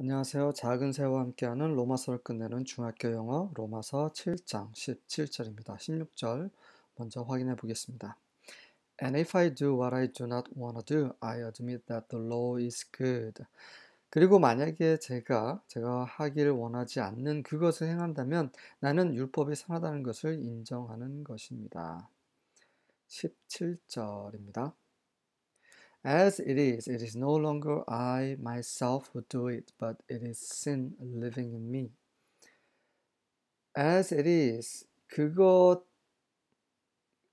안녕하세요. 작은 새와 함께하는 로마서를 끝내는 중학교 영어 로마서 7장 17절입니다. 16절 먼저 확인해 보겠습니다. And if I do what I do not want to do, I admit that the law is good. 그리고 만약에 제가 제가 하기를 원하지 않는 그것을 행한다면 나는 율법이 선하다는 것을 인정하는 것입니다. 17절입니다. As it is, it is no longer I myself who do it, but it is sin living in me. As it is, 그것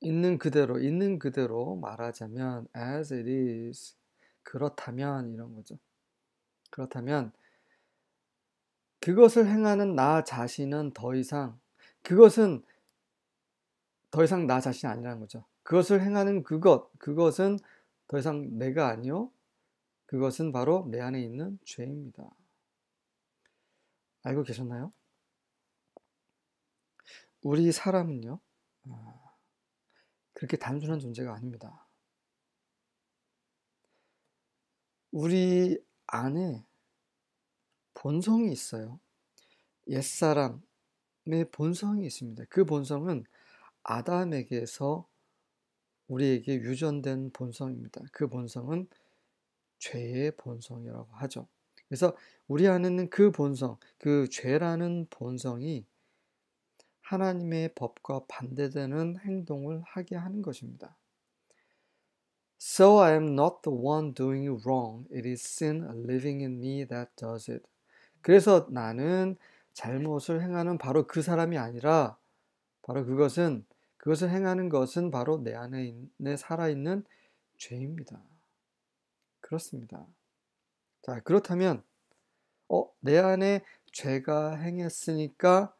있는 그대로, 있는 그대로 말하자면, as it is, 그렇다면 이런 거죠. 그렇다면, 그것을 행하는 나 자신은 더 이상, 그것은 더 이상 나 자신이 아니라는 거죠. 그것을 행하는 그것, 그것은 더 이상 내가 아니요. 그것은 바로 내 안에 있는 죄입니다. 알고 계셨나요? 우리 사람은요, 아, 그렇게 단순한 존재가 아닙니다. 우리 안에 본성이 있어요. 옛사람의 본성이 있습니다. 그 본성은 아담에게서 우리에게 유전된 본성입니다. 그 본성은 죄의 본성이라고 하죠. 그래서 우리 안에 는그 본성, 그 죄라는 본성이 하나님의 법과 반대되는 행동을 하게 하는 것입니다. So I am not the one doing wrong. It is sin living in me that does it. 그래서 나는 잘못을 행하는 바로 그 사람이 아니라 바로 그것은 그것을 행하는 것은 바로 내 안에 살아있는 죄입니다. 그렇습니다. 자, 그렇다면, 어, 내 안에 죄가 행했으니까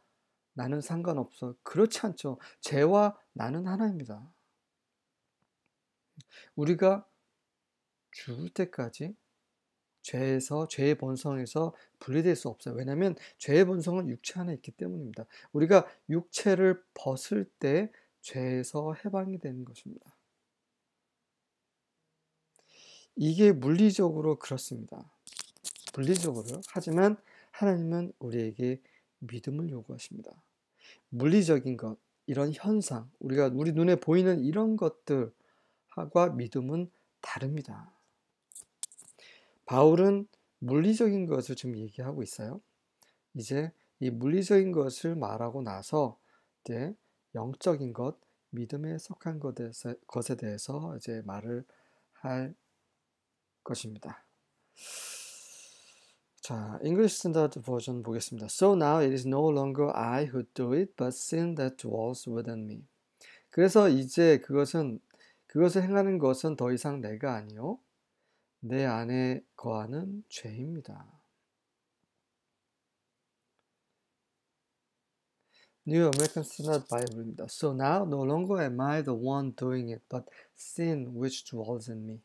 나는 상관없어. 그렇지 않죠. 죄와 나는 하나입니다. 우리가 죽을 때까지 죄에서 죄의 본성에서 분리될 수 없어요. 왜냐면 죄의 본성은 육체 안에 있기 때문입니다. 우리가 육체를 벗을 때 죄에서 해방이 되는 것입니다. 이게 물리적으로 그렇습니다. 물리적으로요. 하지만 하나님은 우리에게 믿음을 요구하십니다. 물리적인 것, 이런 현상, 우리가 우리 눈에 보이는 이런 것들과 믿음은 다릅니다. 바울은 물리적인 것을 지금 얘기하고 있어요. 이제 이 물리적인 것을 말하고 나서 이제 영적인 것, 믿음에 속한 것에서, 것에 대해서 이제 말을 할 것입니다. 자, English Standard Version 보겠습니다. So now it is no longer I who do it, but sin that dwells within me. 그래서 이제 그것은 그것을 행하는 것은 더 이상 내가 아니요 내 안에 거하는 죄입니다. New American Standard Bible입니다. So now no longer am I the one doing it, but sin which dwells in me.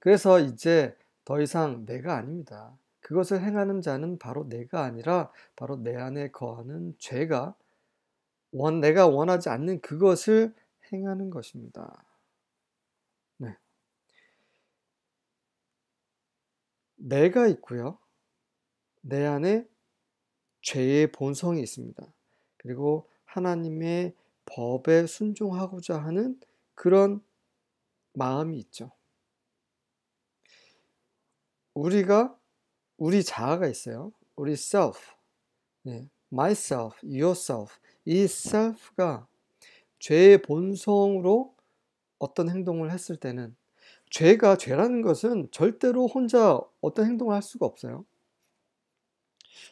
그래서 이제 더 이상 내가 아닙니다. 그것을 행하는 자는 바로 내가 아니라 바로 내 안에 거하는 죄가 원, 내가 원하지 않는 그것을 행하는 것입니다. 네. 내가 있고요. 내 안에 죄의 본성이 있습니다. 그리고 하나님의 법에 순종하고자 하는 그런 마음이 있죠. 우리가 우리 자아가 있어요. 우리 self, 예, myself, yourself 이 self가 죄의 본성으로 어떤 행동을 했을 때는 죄가 죄라는 것은 절대로 혼자 어떤 행동을 할 수가 없어요.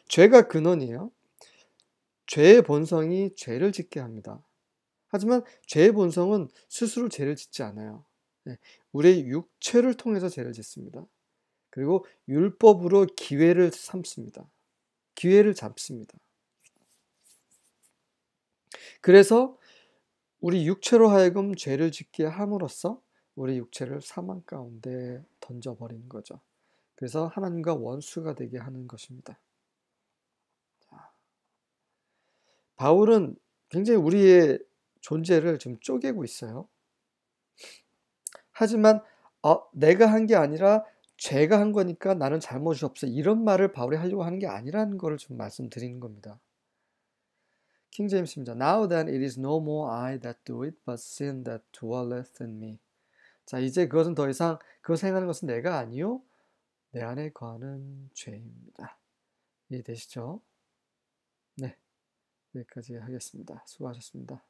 죄가 근원이에요. 죄의 본성이 죄를 짓게 합니다. 하지만 죄의 본성은 스스로 죄를 짓지 않아요. 예, 우리의 육체를 통해서 죄를 짓습니다. 그리고 율법으로 기회를 삼습니다. 기회를 잡습니다. 그래서 우리 육체로 하여금 죄를 짓게 함으로써 우리 육체를 사망 가운데 던져버리는 거죠. 그래서 하나님과 원수가 되게 하는 것입니다. 바울은 굉장히 우리의 존재를 지금 쪼개고 있어요. 하지만 어, 내가 한 게 아니라 죄가 한 거니까 나는 잘못이 없어. 이런 말을 바울이 하려고 하는 게 아니라는 것을 좀 말씀드리는 겁니다. 킹 제임스입니다. Now then it is no more I that do it, but sin that dwelleth in me. 자, 이제 그것은 더 이상 그것 행하는 것은 내가 아니요 내 안에 거하는 죄입니다. 이해되시죠? 여기까지 하겠습니다. 수고하셨습니다.